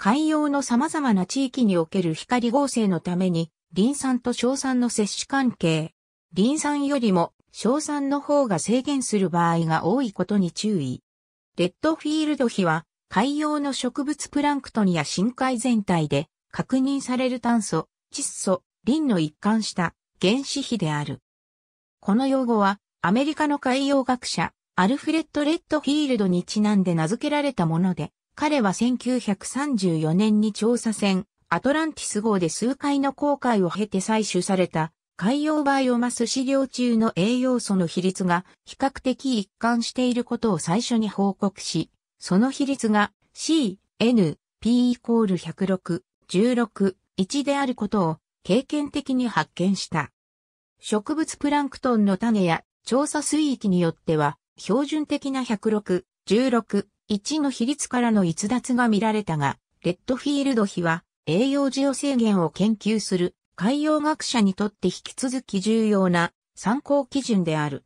海洋の様々な地域における光合成のために、リン酸と硝酸の摂取関係。リン酸よりも硝酸の方が制限する場合が多いことに注意。レッドフィールド比は、海洋の植物プランクトンや深海全体で確認される炭素、窒素、リンの一貫した原子比である。この用語は、アメリカの海洋学者、アルフレッド・レッドフィールドにちなんで名付けられたもので、彼は1934年に調査船、アトランティス号で数回の航海を経て採取された海洋バイオマス資料中の栄養素の比率が比較的一貫していることを最初に報告し、その比率が C、N、P イコール106、16、1であることを経験的に発見した。植物プランクトンの種や調査水域によっては標準的な106、16、1の比率からの逸脱が見られたが、レッドフィールド比は栄養需要制限を研究する海洋学者にとって引き続き重要な参考基準である。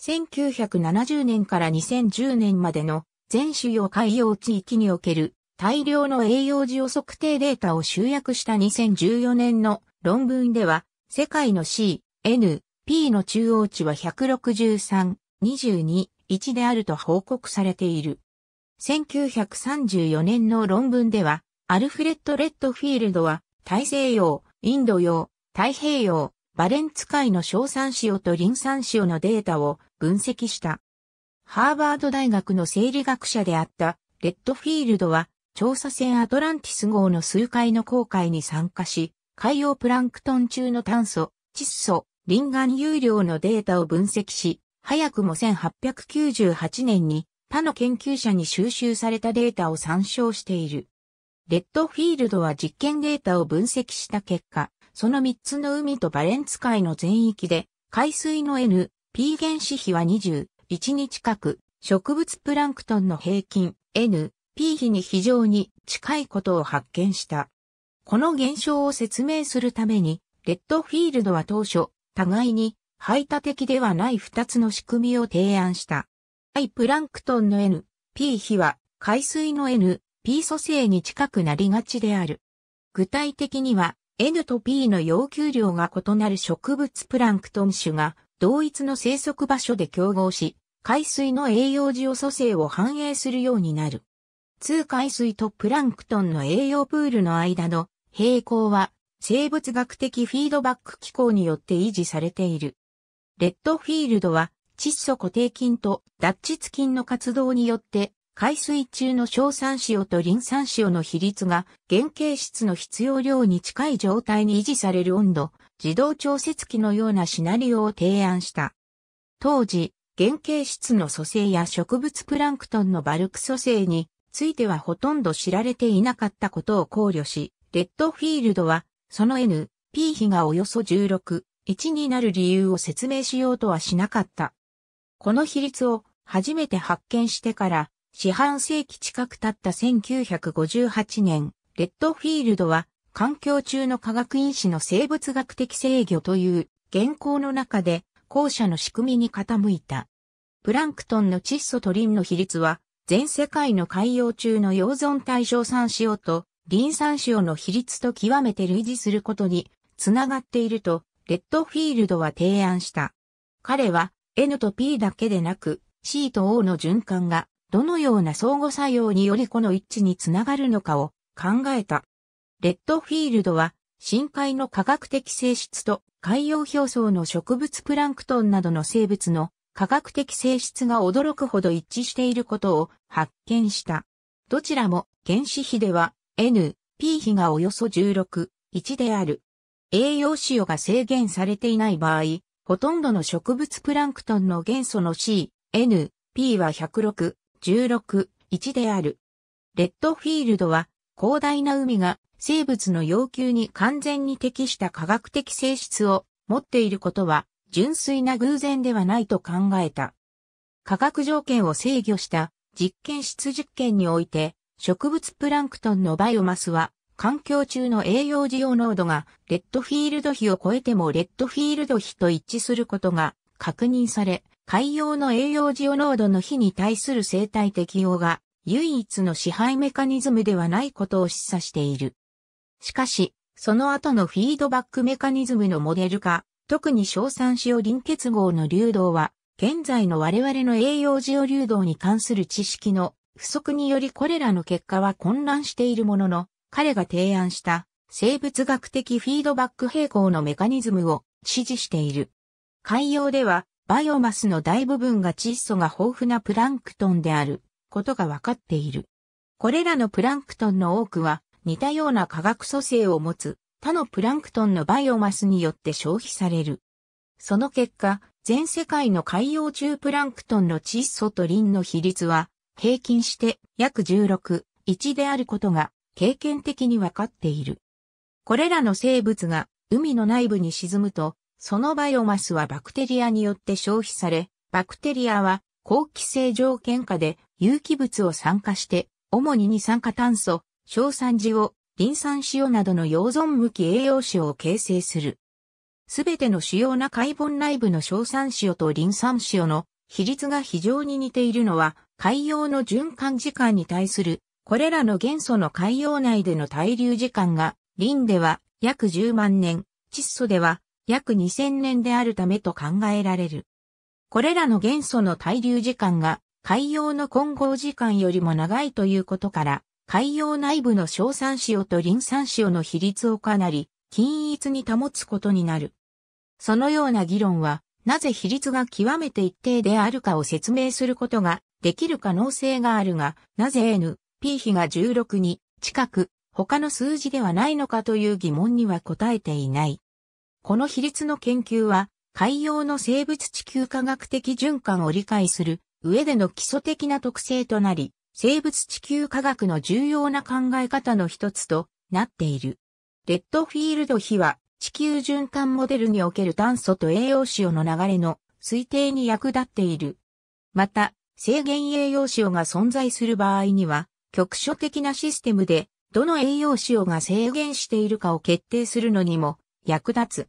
1970年から2010年までの全主要海洋地域における大量の栄養需要測定データを集約した2014年の論文では、世界の C、N、P の中央値は163、22、1であると報告されている。1934年の論文では、アルフレッド・レッドフィールドは、大西洋、インド洋、太平洋、バレンツ海の小酸塩とリン酸塩のデータを分析した。ハーバード大学の生理学者であったレッドフィールドは調査船アトランティス号の数回の航海に参加し、海洋プランクトン中の炭素、窒素、リンガン有量のデータを分析し、早くも1898年に他の研究者に収集されたデータを参照している。レッドフィールドは実験データを分析した結果、その3つの海とバレンツ海の全域で、海水の N、P 原子比は21に近く、植物プランクトンの平均 N、P 比に非常に近いことを発見した。この現象を説明するために、レッドフィールドは当初、互いに排他的ではない2つの仕組みを提案した。I プランクトンの N、P 比は海水の N、P 組成に近くなりがちである。具体的には N と P の要求量が異なる植物プランクトン種が同一の生息場所で競合し、海水の栄養需要組成を反映するようになる。通海水とプランクトンの栄養プールの間の平行は生物学的フィードバック機構によって維持されている。レッドフィールドは窒素固定菌と脱窒菌の活動によって、海水中の硝酸塩とリン酸塩の比率が原型質の必要量に近い状態に維持される温度、自動調節器のようなシナリオを提案した。当時、原型質の組成や植物プランクトンのバルク組成についてはほとんど知られていなかったことを考慮し、レッドフィールドは、その N、P 比がおよそ16、1になる理由を説明しようとはしなかった。この比率を初めて発見してから四半世紀近く経った1958年、レッドフィールドは環境中の科学因子の生物学的制御という現行の中で後者の仕組みに傾いた。プランクトンの窒素とリンの比率は全世界の海洋中の溶存対象酸塩とリン酸塩の比率と極めて類似することにつながっているとレッドフィールドは提案した。彼は N と P だけでなく C と O の循環がどのような相互作用によりこの一致につながるのかを考えた。レッドフィールドは深海の科学的性質と海洋表層の植物プランクトンなどの生物の科学的性質が驚くほど一致していることを発見した。どちらも原子比では N、P 比がおよそ16、1である。栄養塩が制限されていない場合、ほとんどの植物プランクトンの元素の C、N、P は106、16、1である。レッドフィールドは広大な海が生物の要求に完全に適した科学的性質を持っていることは純粋な偶然ではないと考えた。科学条件を制御した実験室実験において植物プランクトンのバイオマスは環境中の栄養需要濃度がレッドフィールド比を超えてもレッドフィールド比と一致することが確認され、海洋の栄養需要濃度の比に対する生態適用が唯一の支配メカニズムではないことを示唆している。しかし、その後のフィードバックメカニズムのモデル化、特に硝酸塩リ結合の流動は、現在の我々の栄養需要流動に関する知識の不足によりこれらの結果は混乱しているものの、彼が提案した生物学的フィードバック平衡のメカニズムを支持している。海洋ではバイオマスの大部分が窒素が豊富なプランクトンであることが分かっている。これらのプランクトンの多くは似たような化学組成を持つ他のプランクトンのバイオマスによって消費される。その結果、全世界の海洋中プランクトンの窒素とリンの比率は平均して約16、1であることが経験的に分かっている。これらの生物が海の内部に沈むと、そのバイオマスはバクテリアによって消費され、バクテリアは高気性条件下で有機物を酸化して、主に二酸化炭素、硝酸塩、リン酸塩などの溶存向き栄養塩を形成する。すべての主要な海盆内部の硝酸塩とリン酸塩の比率が非常に似ているのは海洋の循環時間に対するこれらの元素の海洋内での滞留時間が、リンでは約10万年、窒素では約2000年であるためと考えられる。これらの元素の滞留時間が海洋の混合時間よりも長いということから、海洋内部の硝酸塩とリン酸塩の比率をかなり均一に保つことになる。そのような議論は、なぜ比率が極めて一定であるかを説明することができる可能性があるが、なぜ N、P 比が16に近く他の数字ではないのかという疑問には答えていない。この比率の研究は海洋の生物地球科学的循環を理解する上での基礎的な特性となり、生物地球科学の重要な考え方の一つとなっている。レッドフィールド比は地球循環モデルにおける炭素と栄養塩の流れの推定に役立っている。また、制限栄養塩が存在する場合には、局所的なシステムで、どの栄養塩が制限しているかを決定するのにも役立つ。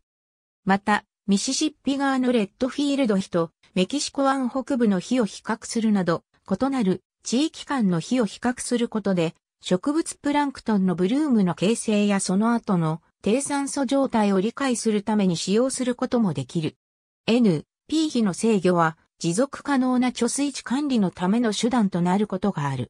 また、ミシシッピ側のレッドフィールド比とメキシコ湾北部の比を比較するなど、異なる地域間の比を比較することで、植物プランクトンのブルームの形成やその後の低酸素状態を理解するために使用することもできる。N、P 比の制御は持続可能な貯水池管理のための手段となることがある。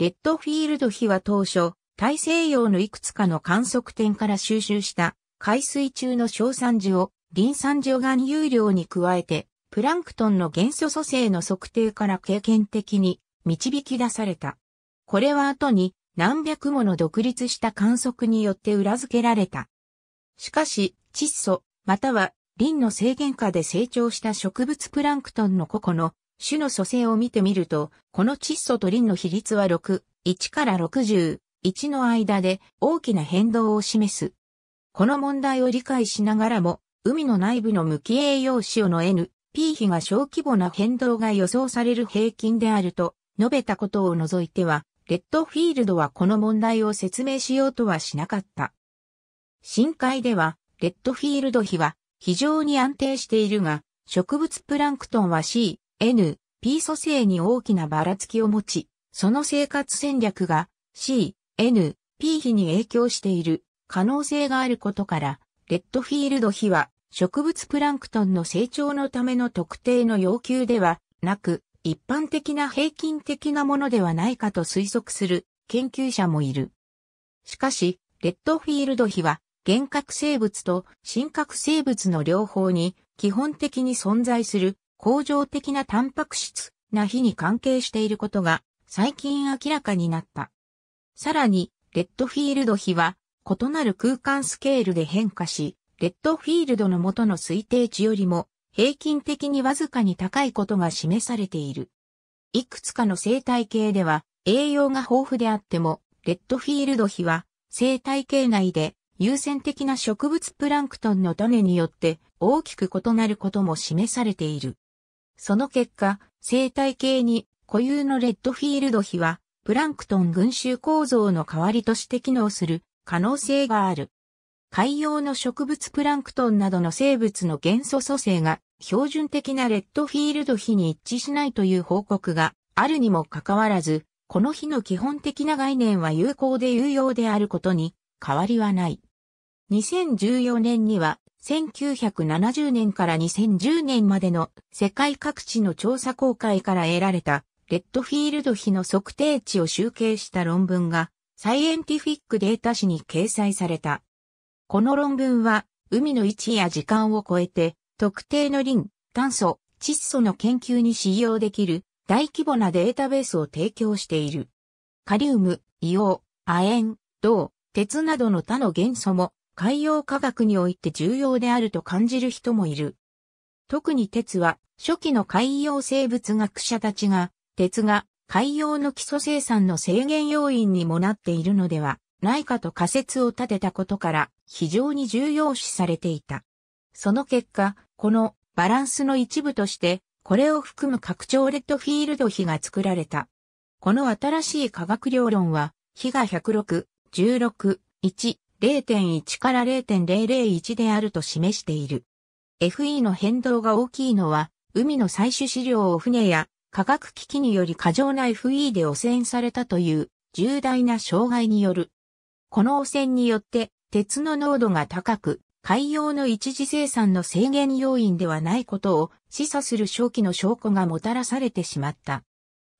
レッドフィールド比は当初、大西洋のいくつかの観測点から収集した海水中の硝酸樹をリン酸除岩有量に加えて、プランクトンの元素組成の測定から経験的に導き出された。これは後に何百もの独立した観測によって裏付けられた。しかし、窒素、またはリンの制限下で成長した植物プランクトンの個々の種の組成を見てみると、この窒素とリンの比率は6、1から60、1の間で大きな変動を示す。この問題を理解しながらも、海の内部の無機栄養塩の N、P 比が小規模な変動が予想される平均であると述べたことを除いては、レッドフィールドはこの問題を説明しようとはしなかった。深海では、レッドフィールド比は非常に安定しているが、植物プランクトンは C、N、P 蘇生に大きなばらつきを持ち、その生活戦略が C、N、P 比に影響している可能性があることから、レッドフィールド比は植物プランクトンの成長のための特定の要求ではなく、一般的な平均的なものではないかと推測する研究者もいる。しかし、レッドフィールド比は、幻覚生物と真核生物の両方に基本的に存在する恒常的なタンパク質な日に関係していることが最近明らかになった。さらに、レッドフィールド比は異なる空間スケールで変化し、レッドフィールドの元の推定値よりも平均的にわずかに高いことが示されている。いくつかの生態系では栄養が豊富であっても、レッドフィールド比は生態系内で優先的な植物プランクトンの種によって大きく異なることも示されている。その結果、生態系に固有のレッドフィールド比は、プランクトン群衆構造の代わりとして機能する可能性がある。海洋の植物プランクトンなどの生物の元素組成が標準的なレッドフィールド比に一致しないという報告があるにもかかわらず、この比の基本的な概念は有効で有用であることに変わりはない。2014年には1970年から2010年までの世界各地の調査公開から得られたレッドフィールド比の測定値を集計した論文がサイエンティフィックデータ誌に掲載された。この論文は海の位置や時間を超えて特定のリン、炭素、窒素の研究に使用できる大規模なデータベースを提供している。カリウム、硫黄、亜鉛、銅、鉄などの他の元素も海洋科学において重要であると感じる人もいる。特に鉄は、初期の海洋生物学者たちが、鉄が海洋の基礎生産の制限要因にもなっているのではないかと仮説を立てたことから非常に重要視されていた。その結果、このバランスの一部として、これを含む拡張レッドフィールド比が作られた。この新しい化学量論は、比が106、16、1 0.1から0.001であると示している。FE の変動が大きいのは、海の採取資料を船や化学機器により過剰な FE で汚染されたという重大な障害による。この汚染によって鉄の濃度が高く、海洋の一時生産の制限要因ではないことを示唆する正気の証拠がもたらされてしまった。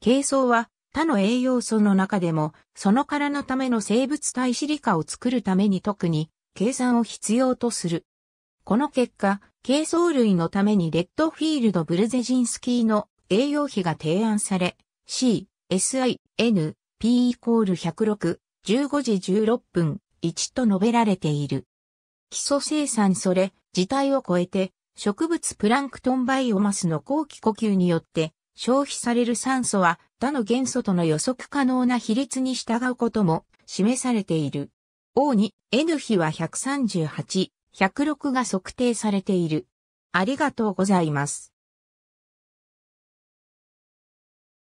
軽装は他の栄養素の中でも、その殻のための生物体シリカを作るために特に、計算を必要とする。この結果、軽藻類のためにレッドフィールド・ブルゼジンスキーの栄養比が提案され、C、SI、N、P イコール106、15時16分、1と述べられている。基礎生産それ、自体を超えて、植物プランクトンバイオマスの後期呼吸によって、消費される酸素は他の元素との予測可能な比率に従うことも示されている。O2、N 比は138、106が測定されている。ありがとうございます。